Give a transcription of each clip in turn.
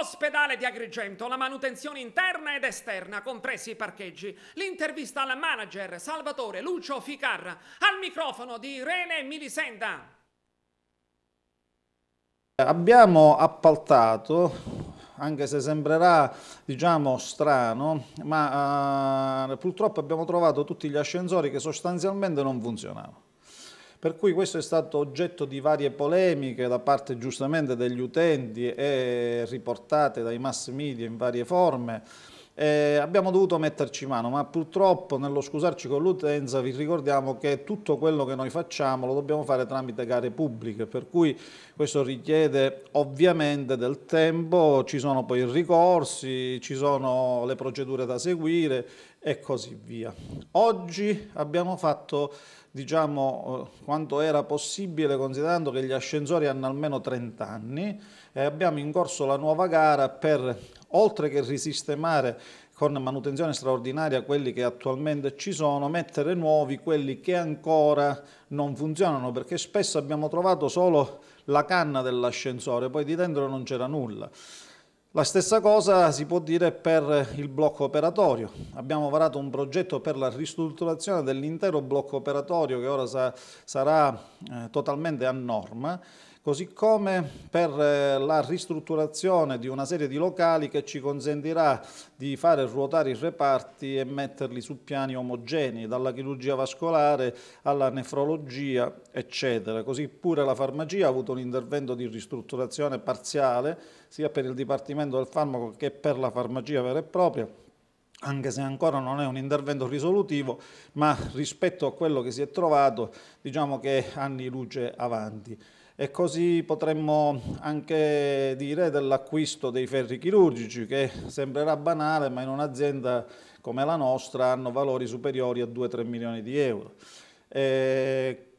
Ospedale di Agrigento, la manutenzione interna ed esterna, compresi i parcheggi. L'intervista al manager Salvatore Lucio Ficarra, al microfono di Irene Milisenda. Abbiamo appaltato anche se sembrerà diciamo strano, ma eh, purtroppo abbiamo trovato tutti gli ascensori che sostanzialmente non funzionavano. Per cui questo è stato oggetto di varie polemiche da parte giustamente degli utenti e riportate dai mass media in varie forme. Eh, abbiamo dovuto metterci mano, ma purtroppo nello scusarci con l'utenza vi ricordiamo che tutto quello che noi facciamo lo dobbiamo fare tramite gare pubbliche, per cui questo richiede ovviamente del tempo, ci sono poi i ricorsi, ci sono le procedure da seguire e così via. Oggi abbiamo fatto, diciamo, eh, quanto era possibile considerando che gli ascensori hanno almeno 30 anni e abbiamo in corso la nuova gara per, oltre che risistemare con manutenzione straordinaria quelli che attualmente ci sono, mettere nuovi quelli che ancora non funzionano, perché spesso abbiamo trovato solo la canna dell'ascensore, poi di dentro non c'era nulla. La stessa cosa si può dire per il blocco operatorio. Abbiamo varato un progetto per la ristrutturazione dell'intero blocco operatorio che ora sa sarà eh, totalmente a norma così come per eh, la ristrutturazione di una serie di locali che ci consentirà di fare ruotare i reparti e metterli su piani omogenei, dalla chirurgia vascolare alla nefrologia, eccetera. Così pure la farmacia ha avuto un intervento di ristrutturazione parziale, sia per il Dipartimento del Farmaco che per la farmacia vera e propria, anche se ancora non è un intervento risolutivo, ma rispetto a quello che si è trovato diciamo che anni luce avanti. E così potremmo anche dire dell'acquisto dei ferri chirurgici, che sembrerà banale, ma in un'azienda come la nostra hanno valori superiori a 2-3 milioni di euro. E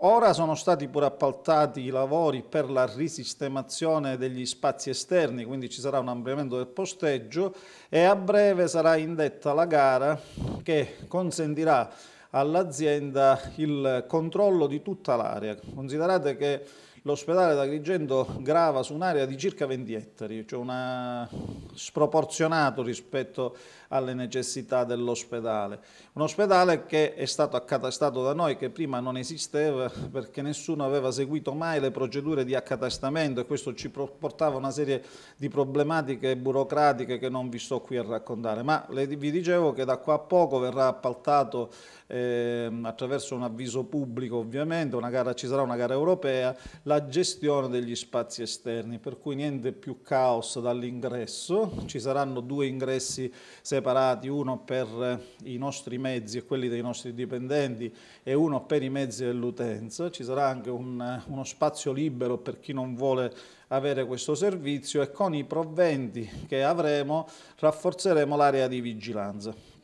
Ora sono stati pure appaltati i lavori per la risistemazione degli spazi esterni, quindi ci sarà un ampliamento del posteggio e a breve sarà indetta la gara che consentirà all'azienda il controllo di tutta l'area. Considerate che l'ospedale d'Agrigento grava su un'area di circa 20 ettari, cioè una... sproporzionato rispetto alle necessità dell'ospedale. Un ospedale che è stato accatastato da noi, che prima non esisteva perché nessuno aveva seguito mai le procedure di accatastamento e questo ci portava a una serie di problematiche burocratiche che non vi sto qui a raccontare, ma vi dicevo che da qua a poco verrà appaltato eh, attraverso un avviso pubblico ovviamente, una gara, ci sarà una gara europea, la la gestione degli spazi esterni, per cui niente più caos dall'ingresso, ci saranno due ingressi separati, uno per eh, i nostri mezzi e quelli dei nostri dipendenti e uno per i mezzi dell'utenza, ci sarà anche un, eh, uno spazio libero per chi non vuole avere questo servizio e con i proventi che avremo rafforzeremo l'area di vigilanza.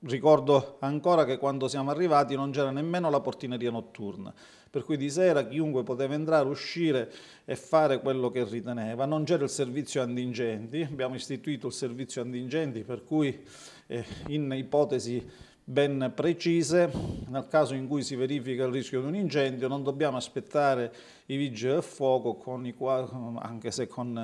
Ricordo ancora che quando siamo arrivati non c'era nemmeno la portineria notturna, per cui di sera chiunque poteva entrare, uscire e fare quello che riteneva. Non c'era il servizio antincendi, abbiamo istituito il servizio antincendi per cui eh, in ipotesi ben precise. Nel caso in cui si verifica il rischio di un incendio non dobbiamo aspettare i vigili del fuoco, quali, anche se con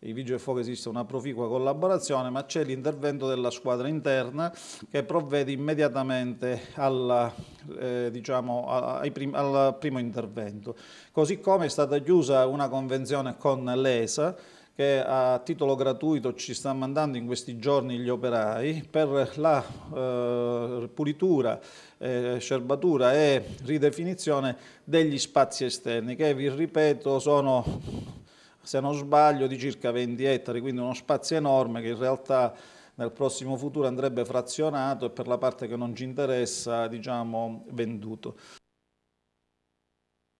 i vigili del fuoco esiste una proficua collaborazione, ma c'è l'intervento della squadra interna che provvede immediatamente alla, eh, diciamo, prim al primo intervento. Così come è stata chiusa una convenzione con l'ESA, che a titolo gratuito ci sta mandando in questi giorni gli operai per la eh, pulitura, eh, scerbatura e ridefinizione degli spazi esterni che vi ripeto sono se non sbaglio di circa 20 ettari, quindi uno spazio enorme che in realtà nel prossimo futuro andrebbe frazionato e per la parte che non ci interessa diciamo venduto.